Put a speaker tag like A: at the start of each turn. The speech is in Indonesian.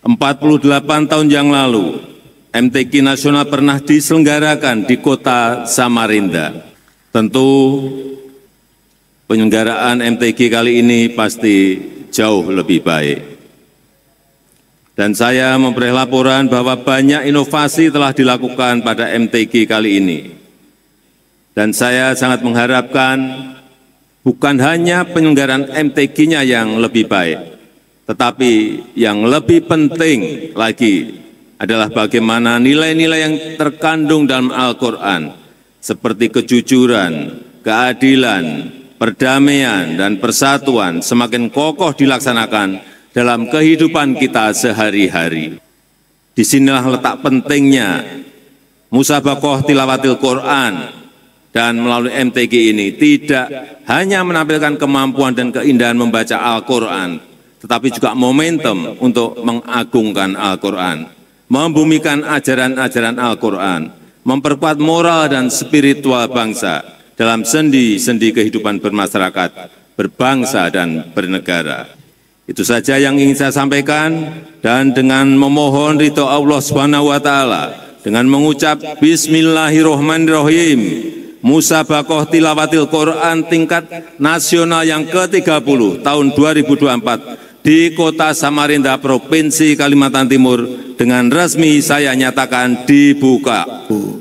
A: 48 tahun yang lalu, MTQ Nasional pernah diselenggarakan di kota Samarinda. Tentu penyelenggaraan MTQ kali ini pasti jauh lebih baik. Dan saya memperoleh laporan bahwa banyak inovasi telah dilakukan pada MTQ kali ini. Dan saya sangat mengharapkan bukan hanya penyelenggaraan MTQ-nya yang lebih baik, tetapi yang lebih penting lagi adalah bagaimana nilai-nilai yang terkandung dalam Al-Quran seperti kejujuran, keadilan, perdamaian, dan persatuan semakin kokoh dilaksanakan dalam kehidupan kita sehari-hari. Disinilah letak pentingnya musabakoh tilawatil Quran dan melalui MTG ini tidak hanya menampilkan kemampuan dan keindahan membaca Al-Quran, tetapi juga momentum untuk mengagungkan Al-Quran, membumikan ajaran-ajaran Al-Quran, memperkuat moral dan spiritual bangsa dalam sendi-sendi kehidupan bermasyarakat, berbangsa, dan bernegara. Itu saja yang ingin saya sampaikan dan dengan memohon ridho Allah Subhanahu wa taala dengan mengucap bismillahirrahmanirrahim Bakoh Tilawatil Quran tingkat nasional yang ke-30 tahun 2024 di kota Samarinda, Provinsi Kalimantan Timur dengan resmi saya nyatakan dibuka.